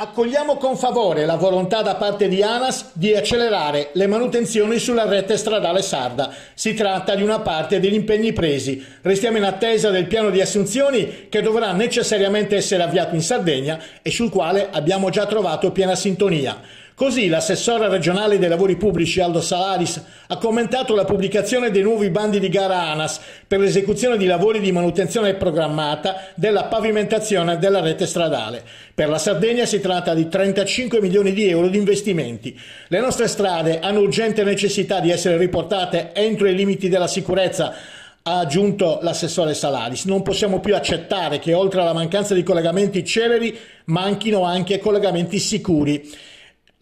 Accogliamo con favore la volontà da parte di ANAS di accelerare le manutenzioni sulla rete stradale sarda. Si tratta di una parte degli impegni presi. Restiamo in attesa del piano di assunzioni che dovrà necessariamente essere avviato in Sardegna e sul quale abbiamo già trovato piena sintonia. Così l'assessore regionale dei lavori pubblici Aldo Salaris ha commentato la pubblicazione dei nuovi bandi di gara ANAS per l'esecuzione di lavori di manutenzione programmata della pavimentazione della rete stradale. Per la Sardegna si tratta di 35 milioni di euro di investimenti. Le nostre strade hanno urgente necessità di essere riportate entro i limiti della sicurezza ha aggiunto l'assessore Salaris. Non possiamo più accettare che oltre alla mancanza di collegamenti celeri manchino anche collegamenti sicuri.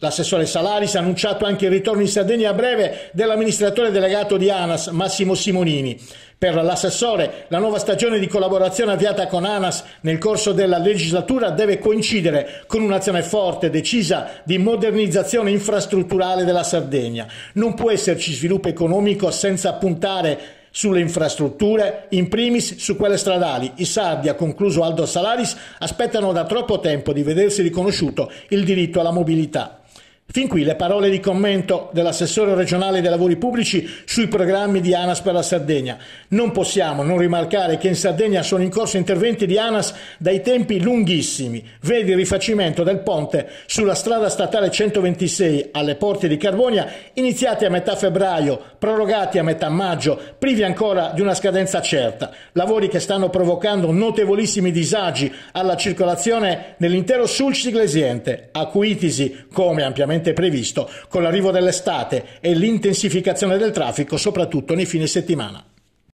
L'assessore Salaris ha annunciato anche il ritorno in Sardegna a breve dell'amministratore delegato di ANAS, Massimo Simonini. Per l'assessore, la nuova stagione di collaborazione avviata con ANAS nel corso della legislatura deve coincidere con un'azione forte, decisa di modernizzazione infrastrutturale della Sardegna. Non può esserci sviluppo economico senza puntare sulle infrastrutture, in primis su quelle stradali. I sardi, ha concluso Aldo Salaris, aspettano da troppo tempo di vedersi riconosciuto il diritto alla mobilità. Fin qui le parole di commento dell'assessore regionale dei lavori pubblici sui programmi di ANAS per la Sardegna. Non possiamo non rimarcare che in Sardegna sono in corso interventi di ANAS dai tempi lunghissimi, vedi il rifacimento del ponte sulla strada statale 126 alle porte di Carbonia, iniziati a metà febbraio, prorogati a metà maggio, privi ancora di una scadenza certa. Lavori che stanno provocando notevolissimi disagi alla circolazione nell'intero Sulci Glesiente, acuitisi come ampiamente originariamente previsto, con l'arrivo dell'estate e l'intensificazione del traffico, soprattutto nei fine settimana.